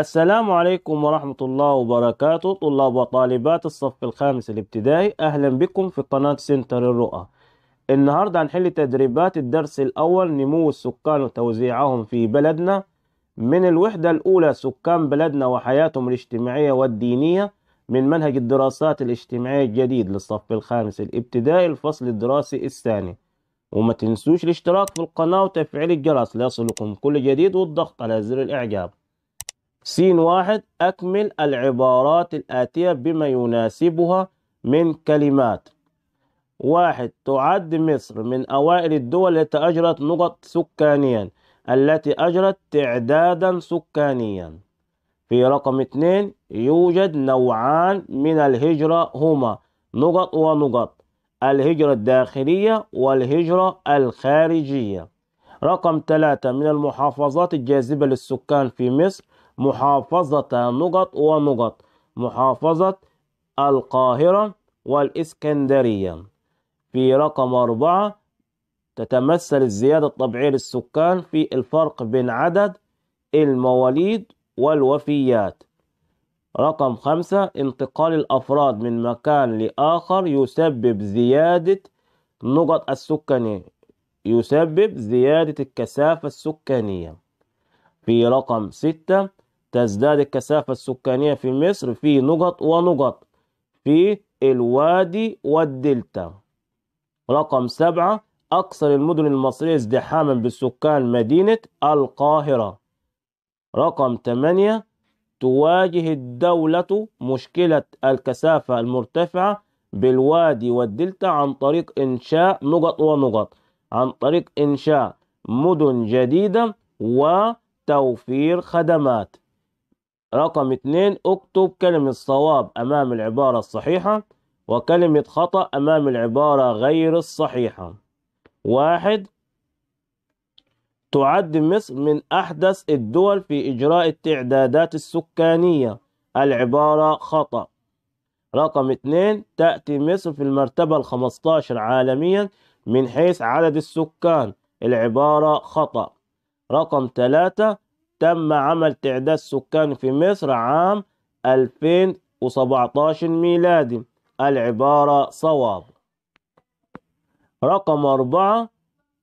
السلام عليكم ورحمة الله وبركاته طلاب وطالبات الصف الخامس الابتدائي أهلا بكم في قناة سنتر الرؤى النهاردة هنحل تدريبات الدرس الأول نمو السكان وتوزيعهم في بلدنا من الوحدة الأولى سكان بلدنا وحياتهم الاجتماعية والدينية من منهج الدراسات الاجتماعية الجديد للصف الخامس الابتدائي الفصل الدراسي الثاني وما تنسوش الاشتراك في القناة وتفعيل الجرس ليصلكم كل جديد والضغط على زر الإعجاب سين واحد أكمل العبارات الآتية بما يناسبها من كلمات واحد تعد مصر من أوائل الدول التي أجرت نقط سكانيا التي أجرت تعدادا سكانيا في رقم اثنين يوجد نوعان من الهجرة هما نقط ونقط الهجرة الداخلية والهجرة الخارجية رقم ثلاثة من المحافظات الجاذبة للسكان في مصر محافظة نقط ونقط محافظة القاهرة والإسكندرية في رقم أربعة تتمثل الزيادة الطبيعية للسكان في الفرق بين عدد المواليد والوفيات رقم خمسة انتقال الأفراد من مكان لآخر يسبب زيادة نقط السكانية يسبب زيادة الكثافة السكانية في رقم ستة تزداد الكثافة السكانية في مصر في نقط ونقط في الوادي والدلتا رقم سبعة أكثر المدن المصرية ازدحاما بالسكان مدينة القاهرة رقم ثمانية تواجه الدولة مشكلة الكثافة المرتفعة بالوادي والدلتا عن طريق إنشاء نقط ونقط عن طريق إنشاء مدن جديدة وتوفير خدمات رقم اثنين اكتب كلمة صواب أمام العبارة الصحيحة وكلمة خطأ أمام العبارة غير الصحيحة واحد تعد مصر من أحدث الدول في إجراء التعدادات السكانية العبارة خطأ رقم اثنين تأتي مصر في المرتبة الخمستاشر عالميا من حيث عدد السكان العبارة خطأ رقم تلاتة تم عمل تعداد سكان في مصر عام 2017 ميلادي العبارة صواب رقم أربعة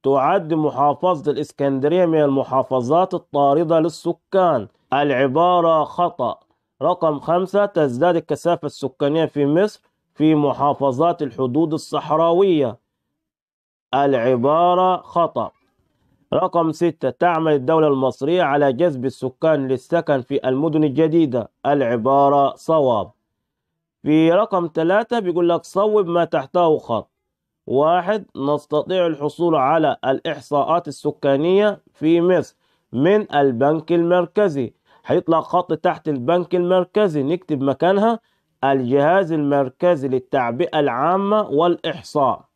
تعد محافظة الإسكندرية من المحافظات الطاردة للسكان العبارة خطأ رقم خمسة تزداد الكثافة السكانية في مصر في محافظات الحدود الصحراوية العبارة خطأ رقم ستة تعمل الدولة المصرية على جذب السكان للسكن في المدن الجديدة العبارة صواب في رقم ثلاثة بيقول لك صوب ما تحته خط واحد نستطيع الحصول على الإحصاءات السكانية في مصر من البنك المركزي هيطلع خط تحت البنك المركزي نكتب مكانها الجهاز المركزي للتعبئة العامة والإحصاء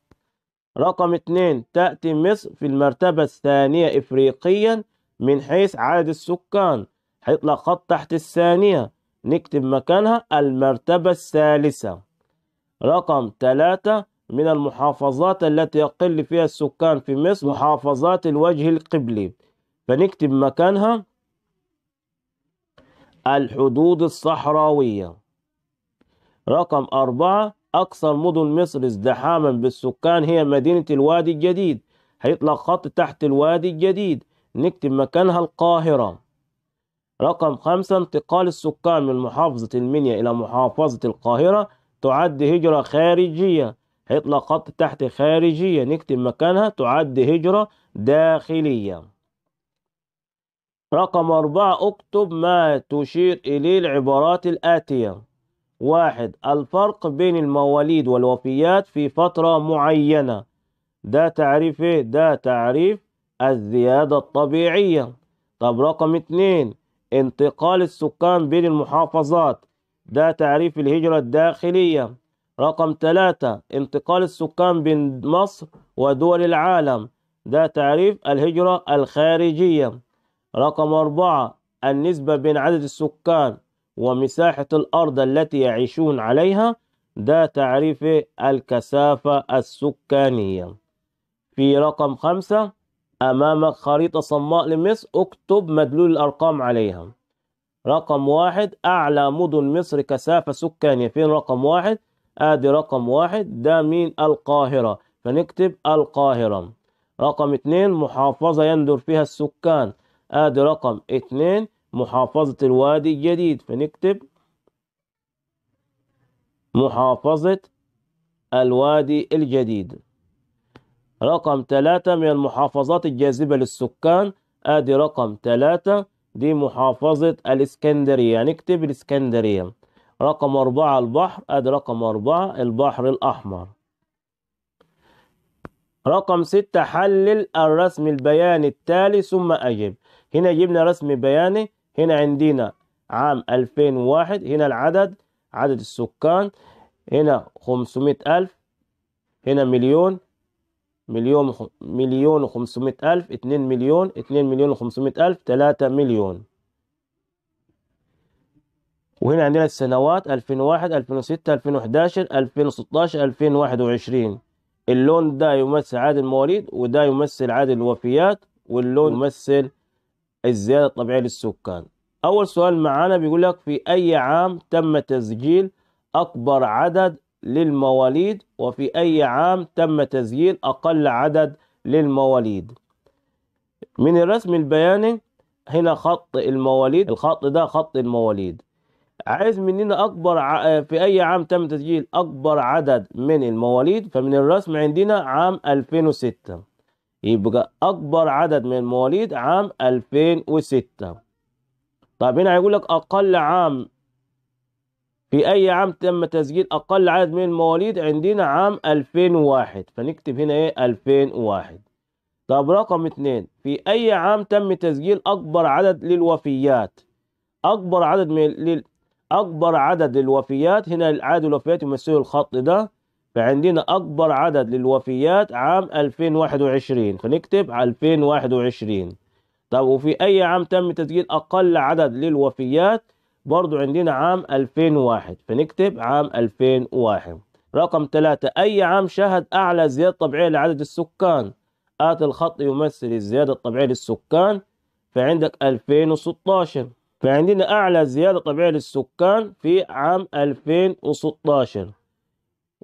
رقم اثنين تأتي مصر في المرتبة الثانية إفريقيا من حيث عدد السكان هيطلع خط تحت الثانية نكتب مكانها المرتبة الثالثة رقم ثلاثة من المحافظات التي يقل فيها السكان في مصر محافظات الوجه القبلي فنكتب مكانها الحدود الصحراوية رقم أربعة أكثر مدن مصر ازدحاما بالسكان هي مدينة الوادي الجديد هيطلق خط تحت الوادي الجديد نكتب مكانها القاهرة رقم خمسة انتقال السكان من محافظة المنيا إلى محافظة القاهرة تعد هجرة خارجية هيطلق خط تحت خارجية نكتب مكانها تعد هجرة داخلية رقم أربعة اكتب ما تشير إليه العبارات الآتية واحد الفرق بين المواليد والوفيات في فترة معينة ده تعريف ايه ده تعريف الزيادة الطبيعية طب رقم اتنين انتقال السكان بين المحافظات ده تعريف الهجرة الداخلية رقم ثلاثة انتقال السكان بين مصر ودول العالم ده تعريف الهجرة الخارجية رقم أربعة النسبة بين عدد السكان ومساحة الأرض التي يعيشون عليها ده تعريف الكثافة السكانية في رقم خمسة أمامك خريطة صماء لمصر اكتب مدلول الأرقام عليها رقم واحد أعلى مدن مصر كثافة سكانية فين رقم واحد آدي رقم واحد ده مين القاهرة فنكتب القاهرة رقم اتنين محافظة يندر فيها السكان آدي رقم اتنين محافظة الوادي الجديد فنكتب محافظة الوادي الجديد رقم ثلاثة من المحافظات الجاذبة للسكان ادي رقم ثلاثة دي محافظة الاسكندرية نكتب الاسكندرية رقم أربعة البحر ادي رقم أربعة البحر الأحمر رقم ستة حلل الرسم البياني التالي ثم أجب هنا جبنا رسم بياني هنا عندنا عام 2001 هنا العدد عدد السكان هنا 500 ألف هنا مليون مليون مليون و500 ألف 2 مليون 2 مليون و500 ألف 3 مليون وهنا عندنا السنوات 2001 2006 2011 2016 2021 اللون ده يمثل عدد المواليد وده يمثل عدد الوفيات واللون يمثل الزيادة الطبيعية للسكان أول سؤال معانا بيقول لك في أي عام تم تسجيل أكبر عدد للمواليد وفي أي عام تم تسجيل أقل عدد للمواليد من الرسم البياني هنا خط المواليد الخط ده خط المواليد عايز مننا أكبر ع... في أي عام تم تسجيل أكبر عدد من المواليد فمن الرسم عندنا عام 2006 يبقى أكبر عدد من المواليد عام 2006 طيب هنا هيقول لك أقل عام في أي عام تم تسجيل أقل عدد من المواليد عندنا عام 2001 فنكتب هنا إيه 2001 طب رقم اتنين في أي عام تم تسجيل أكبر عدد للوفيات أكبر عدد من لل... أكبر عدد للوفيات هنا عدد الوفيات يمثل الخط ده فعندنا أكبر عدد للوفيات عام 2021 فنكتب 2021 طب وفي أي عام تم تسجيل أقل عدد للوفيات برضو عندنا عام 2001 فنكتب عام 2001 رقم 3 أي عام شهد أعلى زيادة طبيعية لعدد السكان آت الخط يمثل الزيادة الطبيعية للسكان فعندك 2016 فعندنا أعلى زيادة طبيعية للسكان في عام 2016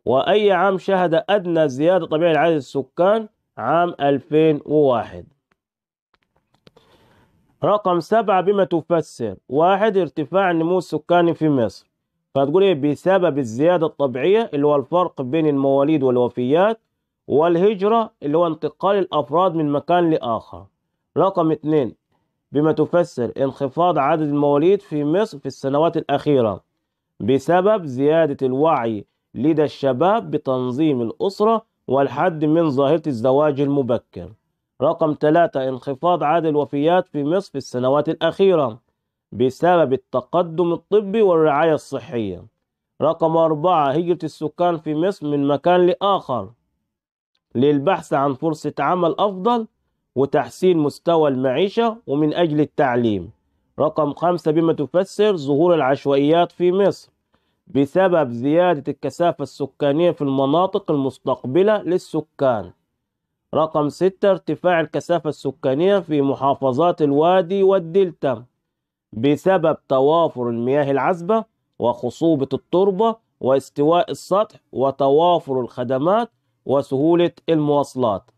وأي عام شهد أدنى زيادة طبيعية لعدد السكان عام 2001 رقم سبعة بما تفسر واحد ارتفاع النمو السكاني في مصر فتقول ايه بسبب الزيادة الطبيعية اللي هو الفرق بين المواليد والوفيات والهجرة اللي هو انتقال الأفراد من مكان لآخر رقم اتنين بما تفسر انخفاض عدد المواليد في مصر في السنوات الأخيرة بسبب زيادة الوعي لدى الشباب بتنظيم الأسرة والحد من ظاهرة الزواج المبكر رقم ثلاثة انخفاض عدد الوفيات في مصر في السنوات الأخيرة بسبب التقدم الطبي والرعاية الصحية رقم أربعة هجرة السكان في مصر من مكان لآخر للبحث عن فرصة عمل أفضل وتحسين مستوى المعيشة ومن أجل التعليم رقم خمسة بما تفسر ظهور العشوائيات في مصر بسبب زيادة الكثافة السكانية في المناطق المستقبلة للسكان رقم ستة ارتفاع الكثافة السكانية في محافظات الوادي والدلتا بسبب توافر المياه العذبة وخصوبة التربة واستواء السطح وتوافر الخدمات وسهولة المواصلات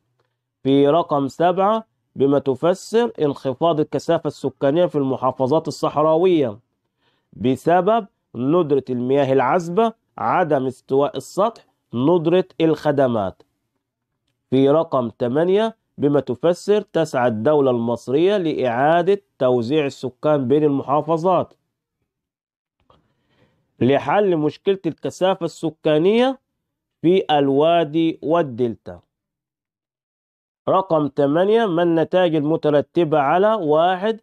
في رقم سبعة بما تفسر انخفاض الكثافة السكانية في المحافظات الصحراوية بسبب ندرة المياه العذبة عدم استواء السطح ندرة الخدمات في رقم 8 بما تفسر تسعى الدولة المصرية لإعادة توزيع السكان بين المحافظات لحل مشكلة الكثافة السكانية في الوادي والدلتا رقم 8 ما النتائج المترتبة على واحد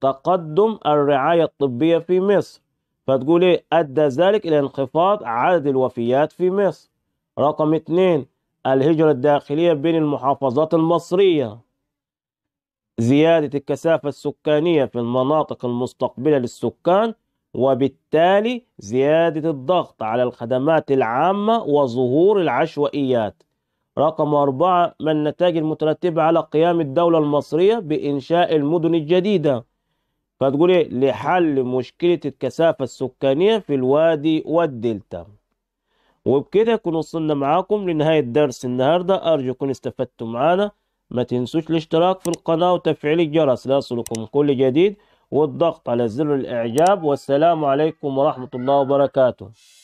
تقدم الرعاية الطبية في مصر فتقول ايه ادى ذلك الى انخفاض عدد الوفيات في مصر رقم اثنين الهجرة الداخلية بين المحافظات المصرية زيادة الكثافة السكانية في المناطق المستقبلة للسكان وبالتالي زيادة الضغط على الخدمات العامة وظهور العشوائيات رقم أربعة ما النتائج المترتبة على قيام الدولة المصرية بإنشاء المدن الجديدة فتقول ايه لحل مشكلة الكثافة السكانية في الوادي والدلتا وبكده يكون وصلنا معاكم لنهاية درس النهاردة أرجو تكونوا استفدتوا معانا ما تنسوش الاشتراك في القناة وتفعيل الجرس ليصلكم كل جديد والضغط على زر الإعجاب والسلام عليكم ورحمة الله وبركاته